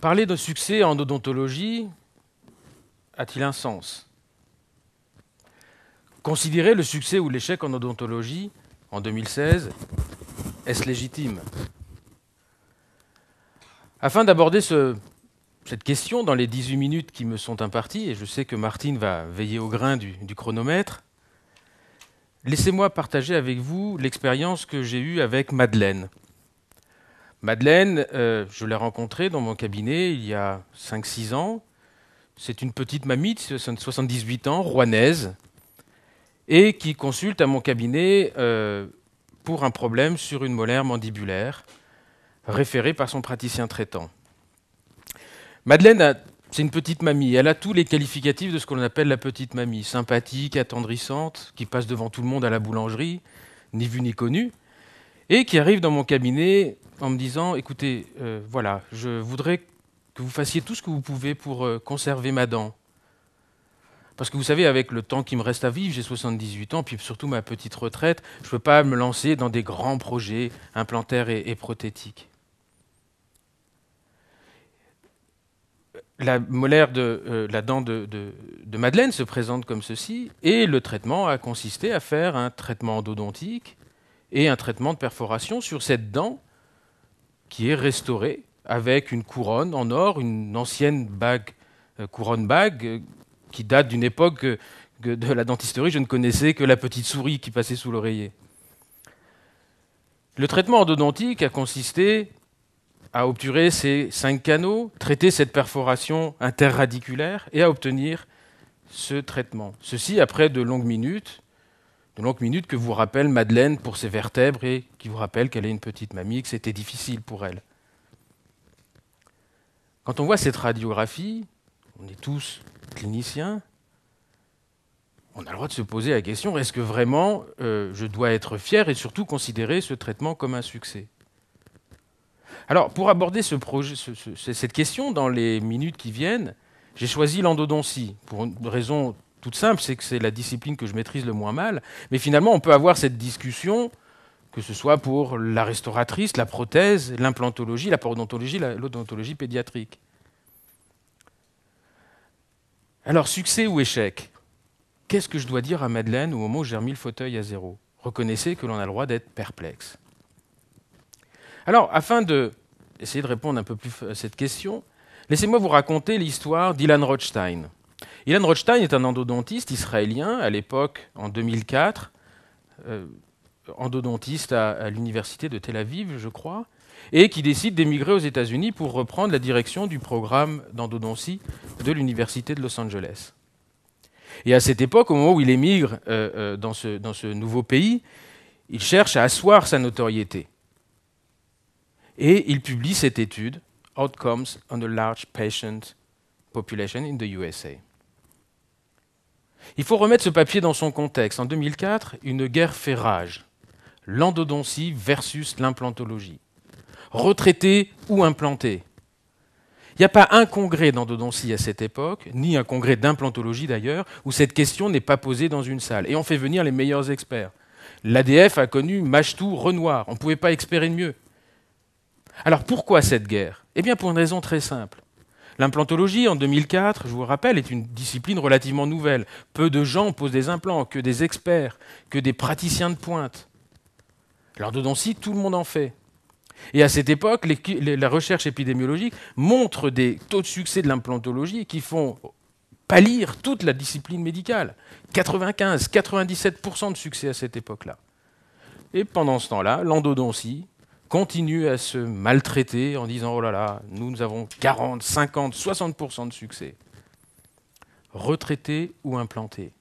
Parler de succès en odontologie a-t-il un sens Considérer le succès ou l'échec en odontologie en 2016, est-ce légitime Afin d'aborder cette question dans les 18 minutes qui me sont imparties, et je sais que Martine va veiller au grain du chronomètre, laissez-moi partager avec vous l'expérience que j'ai eue avec Madeleine, Madeleine, euh, je l'ai rencontrée dans mon cabinet il y a 5-6 ans. C'est une petite mamie de 78 ans, rouennaise, et qui consulte à mon cabinet euh, pour un problème sur une molaire mandibulaire, référée par son praticien traitant. Madeleine, c'est une petite mamie. Elle a tous les qualificatifs de ce qu'on appelle la petite mamie. Sympathique, attendrissante, qui passe devant tout le monde à la boulangerie, ni vue ni connue et qui arrive dans mon cabinet en me disant, écoutez, euh, voilà, je voudrais que vous fassiez tout ce que vous pouvez pour euh, conserver ma dent. Parce que vous savez, avec le temps qui me reste à vivre, j'ai 78 ans, puis surtout ma petite retraite, je ne peux pas me lancer dans des grands projets implantaires et, prothétiques. La molaire de euh, la dent de, de Madeleine se présente comme ceci, et le traitement a consisté à faire un traitement endodontique et un traitement de perforation sur cette dent qui est restaurée avec une couronne en or, une ancienne euh, couronne bague, euh, qui date d'une époque euh, de la dentisterie, je ne connaissais que la petite souris qui passait sous l'oreiller. Le traitement endodontique a consisté à obturer ces cinq canaux, traiter cette perforation interradiculaire et à obtenir ce traitement. Ceci après de longues minutes de longues minutes que vous rappelle Madeleine pour ses vertèbres et qui vous rappelle qu'elle est une petite mamie, et que c'était difficile pour elle. Quand on voit cette radiographie, on est tous cliniciens, on a le droit de se poser la question, est-ce que vraiment euh, je dois être fier et surtout considérer ce traitement comme un succès Alors, pour aborder cette question dans les minutes qui viennent, j'ai choisi l'endodontie pour une raison toute simple, c'est que c'est la discipline que je maîtrise le moins mal. Mais finalement, on peut avoir cette discussion, que ce soit pour la restauratrice, la prothèse, l'implantologie, la parodontologie, l'odontologie pédiatrique. Alors, succès ou échec Qu'est-ce que je dois dire à Madeleine ou au moment où j'ai le fauteuil à zéro Reconnaissez que l'on a le droit d'être perplexe. Alors, afin de essayer de répondre un peu plus à cette question, laissez-moi vous raconter l'histoire d'Ilan Rothstein. Ilan Rothstein est un endodontiste israélien, à l'époque, en 2004, euh, endodontiste à, l'université de Tel Aviv, je crois, et qui décide d'émigrer aux États-Unis pour reprendre la direction du programme d'endodontie de l'université de Los Angeles. Et à cette époque, au moment où il émigre euh, euh, dans ce nouveau pays, il cherche à asseoir sa notoriété. Et il publie cette étude, Outcomes on a Large Patient Population in the USA. Il faut remettre ce papier dans son contexte. En 2004, une guerre fait rage. L'endodontie versus l'implantologie. Retraité ou implanté. Il n'y a pas un congrès d'endodontie à cette époque, ni un congrès d'implantologie d'ailleurs, où cette question n'est pas posée dans une salle. Et on fait venir les meilleurs experts. L'ADF a connu machtou Renoir. On ne pouvait pas espérer mieux. Alors pourquoi cette guerre Eh bien pour une raison très simple. L'implantologie, en 2004, je vous rappelle, est une discipline relativement nouvelle. Peu de gens posent des implants, que des experts, que des praticiens de pointe. L'endodoncie, tout le monde en fait. Et à cette époque, la recherche épidémiologique montre des taux de succès de l'implantologie qui font pâlir toute la discipline médicale. 95, 97% de succès à cette époque-là. Et pendant ce temps-là, l'endodontie Continue à se maltraiter en disant Oh là là, nous, nous avons 40, 50, 60% de succès. Retraiter ou implanter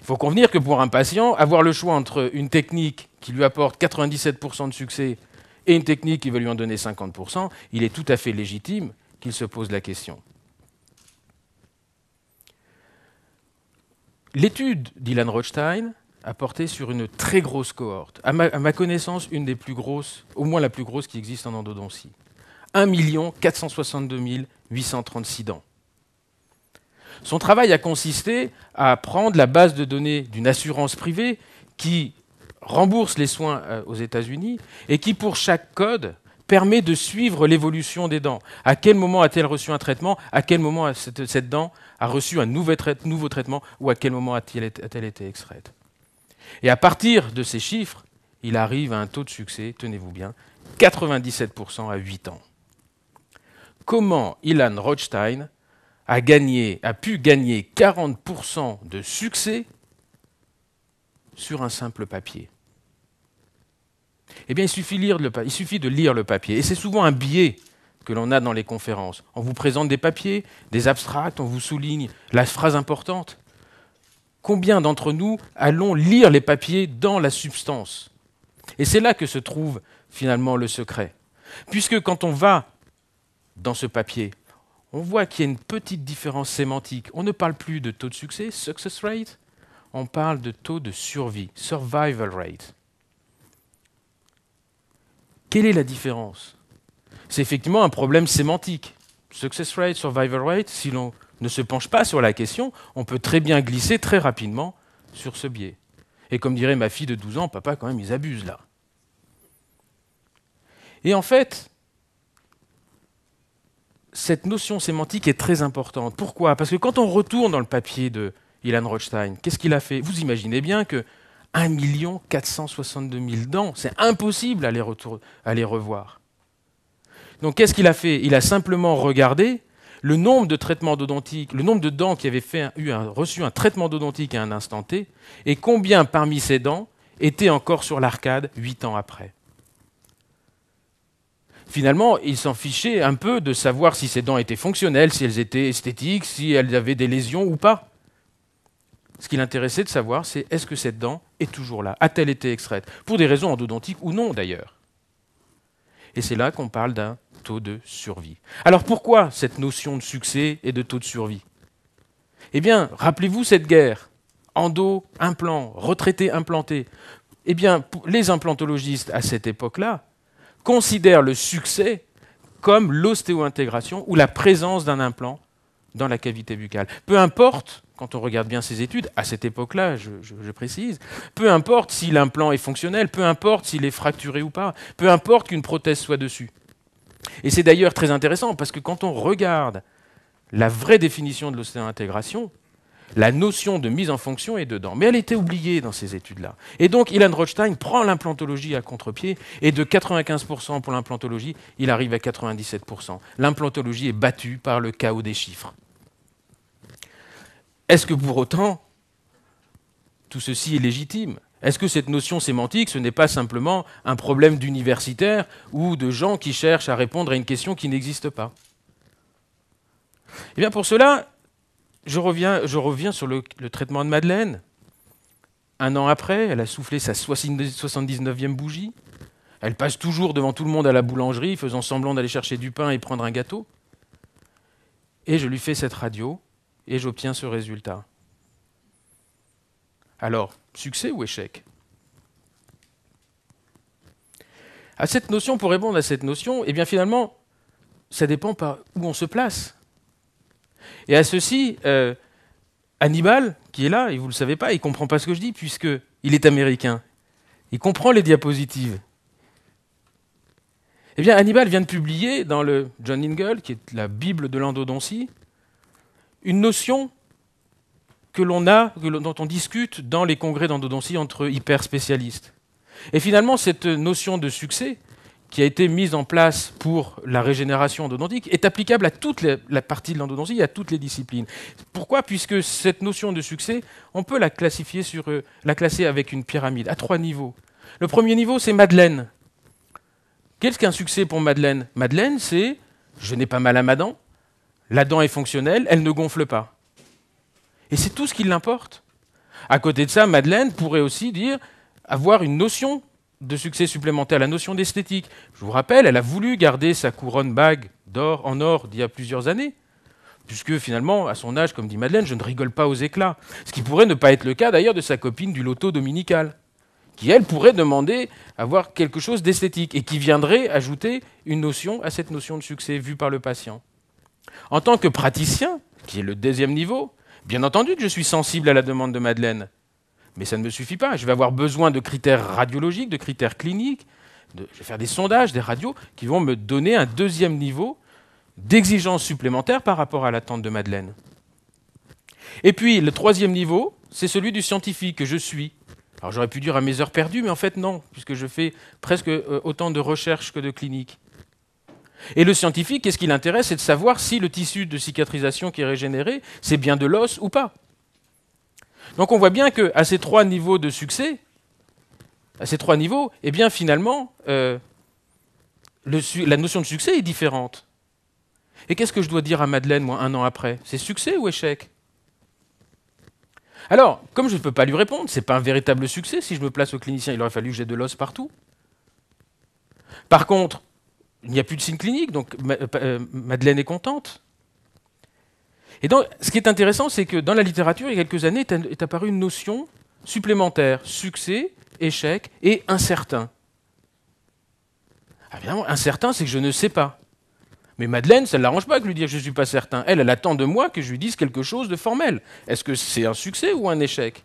Il faut convenir que pour un patient, avoir le choix entre une technique qui lui apporte 97% de succès et une technique qui va lui en donner 50%, il est tout à fait légitime qu'il se pose la question. L'étude d'Ilan Rothstein a porté sur une très grosse cohorte. À ma, connaissance, une des plus grosses, au moins la plus grosse qui existe en endodontie. 1 462 836 dents. Son travail a consisté à prendre la base de données d'une assurance privée qui rembourse les soins euh, aux États-Unis et qui, pour chaque code, permet de suivre l'évolution des dents. À quel moment a-t-elle reçu un traitement À quel moment cette, dent a reçu un nouveau traitement Ou à quel moment a-t-elle été extraite et à partir de ces chiffres, il arrive à un taux de succès, tenez-vous bien, 97% à 8 ans. Comment Ilan Rothstein a, pu gagner 40% de succès sur un simple papier Eh bien, il suffit, il suffit de lire le papier. Et c'est souvent un biais que l'on a dans les conférences. On vous présente des papiers, des abstracts, on vous souligne la phrase importante. Combien d'entre nous allons lire les papiers dans la substance Et c'est là que se trouve finalement le secret. Puisque quand on va dans ce papier, on voit qu'il y a une petite différence sémantique. On ne parle plus de taux de succès, success rate, on parle de taux de survie, survival rate. Quelle est la différence C'est effectivement un problème sémantique. Success rate, survival rate, si l'on ne se penche pas sur la question, on peut très bien glisser très rapidement sur ce biais. Et comme dirait ma fille de 12 ans, papa, quand même, ils abusent là. Et en fait, cette notion sémantique est très importante. Pourquoi Parce que quand on retourne dans le papier de Ilan Rothstein, qu'est-ce qu'il a fait Vous imaginez bien que 1 462 000 dents, c'est impossible à les, à les revoir. Donc qu'est-ce qu'il a fait Il a simplement regardé le nombre de traitements odontiques, le nombre de dents qui avaient fait, eu reçu un traitement d'odontique à un instant T, et combien parmi ces dents étaient encore sur l'arcade huit ans après. Finalement, il s'en fichait un peu de savoir si ces dents étaient fonctionnelles, si elles étaient esthétiques, si elles avaient des lésions ou pas. Ce qui l'intéressait de savoir, c'est est-ce que cette dent est toujours là A-t-elle été extraite Pour des raisons endodontiques ou non, d'ailleurs. Et c'est là qu'on parle d'un taux de survie. Alors pourquoi cette notion de succès et de taux de survie Eh bien, rappelez-vous cette guerre. Endo, implant, retraité, implanté. Eh bien, les implantologistes à cette époque-là considèrent le succès comme l'ostéointégration ou la présence d'un implant dans la cavité buccale. Peu importe quand on regarde bien ces études, à cette époque-là, je, précise, peu importe si l'implant est fonctionnel, peu importe s'il est fracturé ou pas, peu importe qu'une prothèse soit dessus. Et c'est d'ailleurs très intéressant parce que quand on regarde la vraie définition de l'ostéointégration, la notion de mise en fonction est dedans. Mais elle était oubliée dans ces études-là. Et donc, Ilan Rothstein prend l'implantologie à contre-pied, et de 95% pour l'implantologie, il arrive à 97%. L'implantologie est battue par le chaos des chiffres. Est-ce que pour autant tout ceci est légitime Est-ce que cette notion sémantique, ce n'est pas simplement un problème d'universitaire ou de gens qui cherchent à répondre à une question qui n'existe pas Eh bien pour cela, je reviens, sur le, le, traitement de Madeleine. Un an après, elle a soufflé sa 79e bougie. Elle passe toujours devant tout le monde à la boulangerie, faisant semblant d'aller chercher du pain et prendre un gâteau. Et je lui fais cette radio et j'obtiens ce résultat. Alors, succès ou échec À cette notion, pour répondre à cette notion, eh bien finalement, ça dépend par où on se place. Et à ceci, euh, Hannibal, qui est là, et vous ne le savez pas, il ne comprend pas ce que je dis, puisqu'il est américain. Il comprend les diapositives. Eh bien, Hannibal vient de publier dans le John Ingle, qui est la Bible de l'endodontie, une notion que l'on a, dont on discute dans les congrès d'endodontie entre hyper spécialistes. Et finalement, cette notion de succès qui a été mise en place pour la régénération endodontique est applicable à toute la partie de l'endodontie, à toutes les disciplines. Pourquoi Puisque cette notion de succès, on peut la classifier sur, euh, la classer avec une pyramide à trois niveaux. Le premier niveau, c'est Madeleine. Qu'est-ce qu'un succès pour Madeleine Madeleine, c'est je n'ai pas mal à ma dent, la dent est fonctionnelle, elle ne gonfle pas. Et c'est tout ce qui l'importe. À côté de ça, Madeleine pourrait aussi dire avoir une notion de succès supplémentaire, la notion d'esthétique. Je vous rappelle, elle a voulu garder sa couronne bague d'or en or d'il y a plusieurs années, puisque finalement, à son âge, comme dit Madeleine, je ne rigole pas aux éclats. Ce qui pourrait ne pas être le cas d'ailleurs de sa copine du loto dominical, qui elle pourrait demander avoir quelque chose d'esthétique et qui viendrait ajouter une notion à cette notion de succès vue par le patient. En tant que praticien, qui est le deuxième niveau, bien entendu que je suis sensible à la demande de Madeleine, mais ça ne me suffit pas. Je vais avoir besoin de critères radiologiques, de critères cliniques, je vais faire des sondages, des radios, qui vont me donner un deuxième niveau d'exigence supplémentaire par rapport à l'attente de Madeleine. Et puis, le troisième niveau, c'est celui du scientifique que je suis. Alors j'aurais pu dire à mes heures perdues, mais en fait non, puisque je fais presque euh, autant de recherches que de cliniques. Et le scientifique, qu'est-ce qui l'intéresse C'est de savoir si le tissu de cicatrisation qui est régénéré, c'est bien de l'os ou pas. Donc on voit bien qu'à ces trois niveaux de succès, à ces trois niveaux, eh bien finalement, euh, la notion de succès est différente. Et qu'est-ce que je dois dire à Madeleine, moi, un an après C'est succès ou échec Alors, comme je ne peux pas lui répondre, ce n'est pas un véritable succès si je me place au clinicien, il aurait fallu que j'ai de l'os partout. Par contre, il n'y a plus de signe clinique, donc euh, euh, Madeleine est contente. Et donc, ce qui est intéressant, c'est que dans la littérature, il y a quelques années, est apparue une notion supplémentaire succès, échec et incertain. Ah, évidemment, incertain, c'est que je ne sais pas. Mais Madeleine, ça ne l'arrange pas que lui dire je ne suis pas certain. Elle, elle attend de moi que je lui dise quelque chose de formel. Est-ce que c'est un succès ou un échec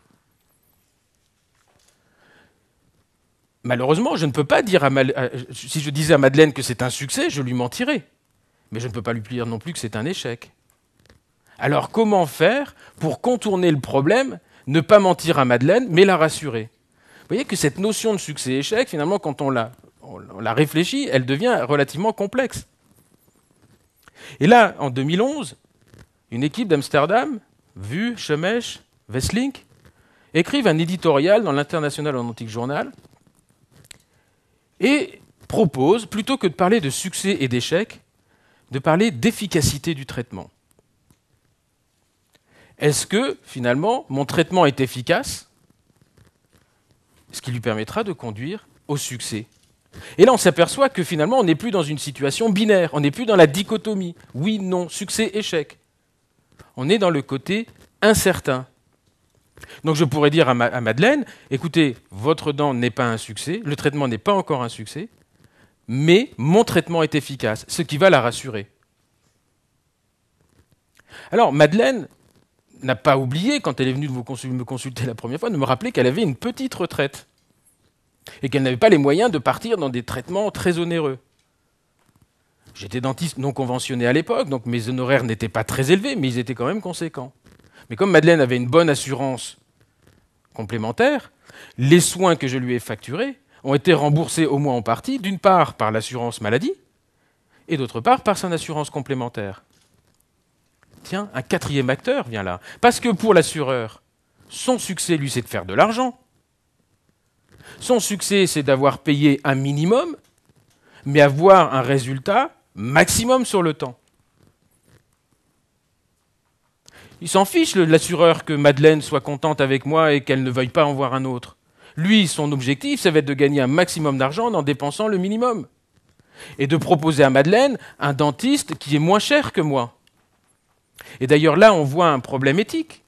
Malheureusement, je ne peux pas dire à, si je disais à Madeleine que c'est un succès, je lui mentirais. Mais je ne peux pas lui dire non plus que c'est un échec. Alors comment faire pour contourner le problème, ne pas mentir à Madeleine, mais la rassurer Vous voyez que cette notion de succès-échec, finalement, quand on la, réfléchit, elle devient relativement complexe. Et là, en 2011, une équipe d'Amsterdam, Vu, Chemesh, Westlink, écrivent un éditorial dans l'International antique Journal et propose, plutôt que de parler de succès et d'échec, de parler d'efficacité du traitement. Est-ce que, finalement, mon traitement est efficace Ce qui lui permettra de conduire au succès. Et là, on s'aperçoit que finalement, on n'est plus dans une situation binaire, on n'est plus dans la dichotomie, oui, non, succès, échec. On est dans le côté incertain. Donc je pourrais dire à, Madeleine, écoutez, votre dent n'est pas un succès, le traitement n'est pas encore un succès, mais mon traitement est efficace, ce qui va la rassurer. Alors Madeleine n'a pas oublié, quand elle est venue me consulter la première fois, de me rappeler qu'elle avait une petite retraite et qu'elle n'avait pas les moyens de partir dans des traitements très onéreux. J'étais dentiste non conventionné à l'époque, donc mes honoraires n'étaient pas très élevés, mais ils étaient quand même conséquents. Mais comme Madeleine avait une bonne assurance complémentaire, les soins que je lui ai facturés ont été remboursés au moins en partie, d'une part par l'assurance maladie, et d'autre part par son assurance complémentaire. Tiens, un quatrième acteur vient là. Parce que pour l'assureur, son succès, lui, c'est de faire de l'argent. Son succès, c'est d'avoir payé un minimum, mais avoir un résultat maximum sur le temps. Il s'en fiche, l'assureur, que Madeleine soit contente avec moi et qu'elle ne veuille pas en voir un autre. Lui, son objectif, ça va être de gagner un maximum d'argent en dépensant le minimum. Et de proposer à Madeleine un dentiste qui est moins cher que moi. Et d'ailleurs, là, on voit un problème éthique.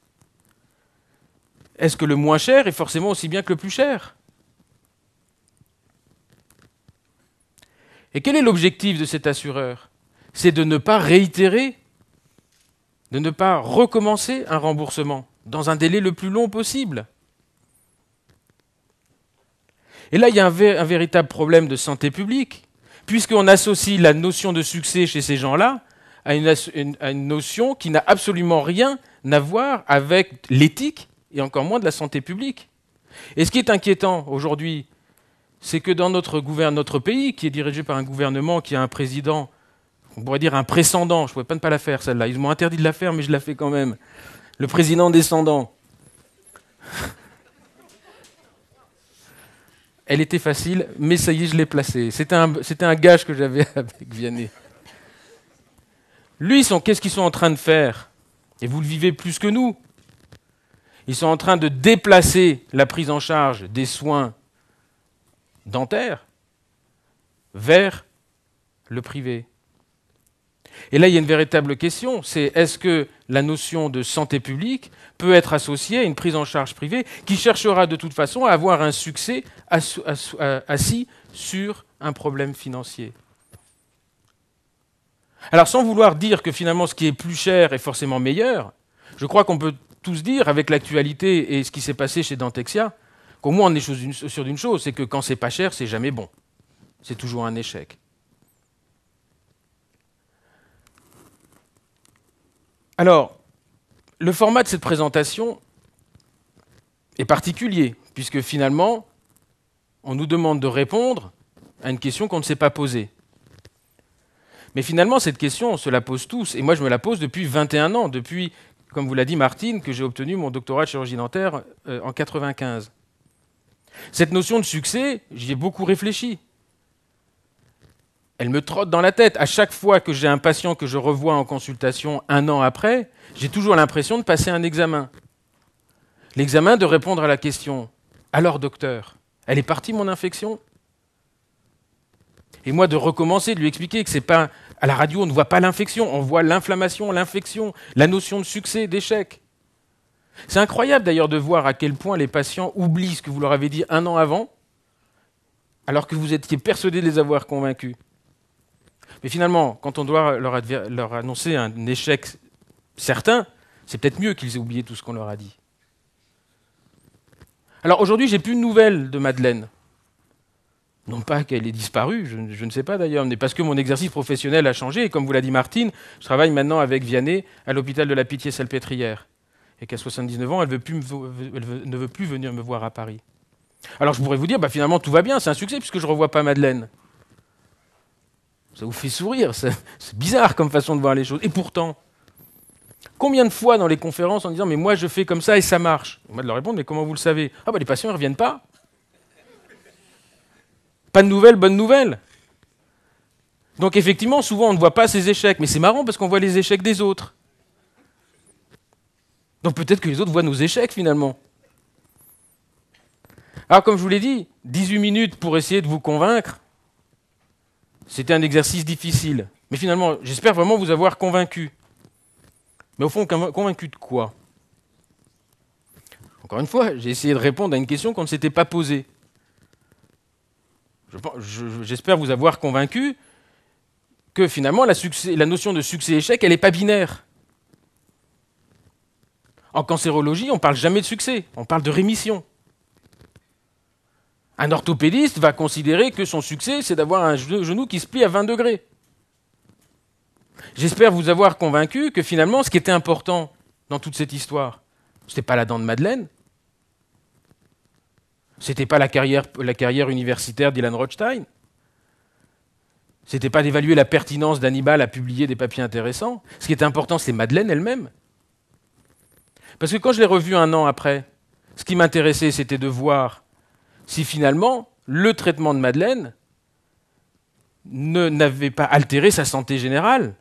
Est-ce que le moins cher est forcément aussi bien que le plus cher Et quel est l'objectif de cet assureur C'est de ne pas réitérer de ne pas recommencer un remboursement dans un délai le plus long possible. Et là, il y a un, véritable problème de santé publique, puisqu'on associe la notion de succès chez ces gens-là à une, notion qui n'a absolument rien à voir avec l'éthique et encore moins de la santé publique. Et ce qui est inquiétant aujourd'hui, c'est que dans notre, notre pays, qui est dirigé par un gouvernement qui a un président on pourrait dire un précédent, je ne pouvais pas ne pas la faire celle-là. Ils m'ont interdit de la faire, mais je la fais quand même. Le président descendant. Elle était facile, mais ça y est, je l'ai placée. C'était un, un, gage que j'avais avec Vianney. Lui, qu'est-ce qu'ils sont en train de faire Et vous le vivez plus que nous. Ils sont en train de déplacer la prise en charge des soins dentaires vers le privé. Et là, il y a une véritable question, c'est est-ce que la notion de santé publique peut être associée à une prise en charge privée qui cherchera de toute façon à avoir un succès euh, assis sur un problème financier Alors sans vouloir dire que finalement ce qui est plus cher est forcément meilleur, je crois qu'on peut tous dire, avec l'actualité et ce qui s'est passé chez Dantexia, qu'au moins on est sûr d'une chose, c'est que quand c'est pas cher, c'est jamais bon. C'est toujours un échec. Alors, le format de cette présentation est particulier, puisque finalement, on nous demande de répondre à une question qu'on ne s'est pas posée. Mais finalement, cette question, on se la pose tous, et moi je me la pose depuis 21 ans, depuis, comme vous l'a dit Martine, que j'ai obtenu mon doctorat de chirurgie dentaire euh, en 1995. Cette notion de succès, j'y ai beaucoup réfléchi elle me trotte dans la tête. À chaque fois que j'ai un patient que je revois en consultation un an après, j'ai toujours l'impression de passer un examen. L'examen de répondre à la question Alors, docteur, elle est partie mon infection Et moi de recommencer, de lui expliquer que c'est pas. À la radio, on ne voit pas l'infection, on voit l'inflammation, l'infection, la notion de succès, d'échec. C'est incroyable d'ailleurs de voir à quel point les patients oublient ce que vous leur avez dit un an avant, alors que vous étiez persuadé de les avoir convaincus. Mais finalement, quand on doit leur, annoncer un échec certain, c'est peut-être mieux qu'ils aient oublié tout ce qu'on leur a dit. Alors aujourd'hui, j'ai plus de nouvelles de Madeleine. Non pas qu'elle ait disparu, je, ne sais pas d'ailleurs, mais parce que mon exercice professionnel a changé. Et comme vous l'a dit Martine, je travaille maintenant avec Vianney à l'hôpital de la Pitié-Salpêtrière. Et qu'à 79 ans, elle, ne veut plus venir me voir à Paris. Alors je pourrais vous dire, bah, finalement tout va bien, c'est un succès puisque je ne revois pas Madeleine. Ça vous fait sourire, c'est bizarre comme façon de voir les choses. Et pourtant, combien de fois dans les conférences en disant Mais moi je fais comme ça et ça marche On va de leur répondre Mais comment vous le savez Ah bah les patients ne reviennent pas. Pas de nouvelles, bonne nouvelle. Donc effectivement, souvent on ne voit pas ces échecs, mais c'est marrant parce qu'on voit les échecs des autres. Donc peut-être que les autres voient nos échecs finalement. Alors comme je vous l'ai dit, 18 minutes pour essayer de vous convaincre, c'était un exercice difficile. Mais finalement, j'espère vraiment vous avoir convaincu. Mais au fond, convaincu de quoi Encore une fois, j'ai essayé de répondre à une question qu'on ne s'était pas posée. J'espère vous avoir convaincu que finalement, la, notion de succès-échec, elle n'est pas binaire. En cancérologie, on ne parle jamais de succès, on parle de rémission. Un orthopédiste va considérer que son succès, c'est d'avoir un genou qui se plie à 20 degrés. J'espère vous avoir convaincu que finalement, ce qui était important dans toute cette histoire, ce n'était pas la dent de Madeleine, ce n'était pas la carrière, universitaire d'Ilan Rothstein, ce n'était pas d'évaluer la pertinence d'Hannibal à publier des papiers intéressants. Ce qui était important, c'est Madeleine elle-même. Parce que quand je l'ai revue un an après, ce qui m'intéressait, c'était de voir si finalement le traitement de Madeleine n'avait pas altéré sa santé générale.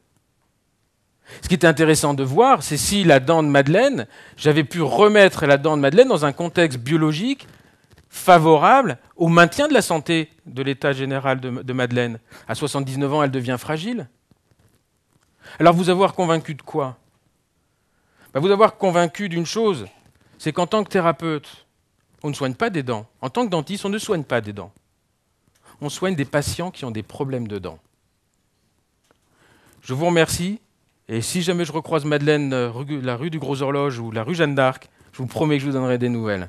Ce qui était intéressant de voir, c'est si la dent de Madeleine, j'avais pu remettre la dent de Madeleine dans un contexte biologique favorable au maintien de la santé de l'état général de, Madeleine. À 79 ans, elle devient fragile. Alors vous avoir convaincu de quoi ben, Vous avoir convaincu d'une chose, c'est qu'en tant que thérapeute, on ne soigne pas des dents. En tant que dentiste, on ne soigne pas des dents. On soigne des patients qui ont des problèmes de dents. Je vous remercie. Et si jamais je recroise Madeleine, euh, la rue du Gros Horloge ou la rue Jeanne d'Arc, je vous promets que je vous donnerai des nouvelles.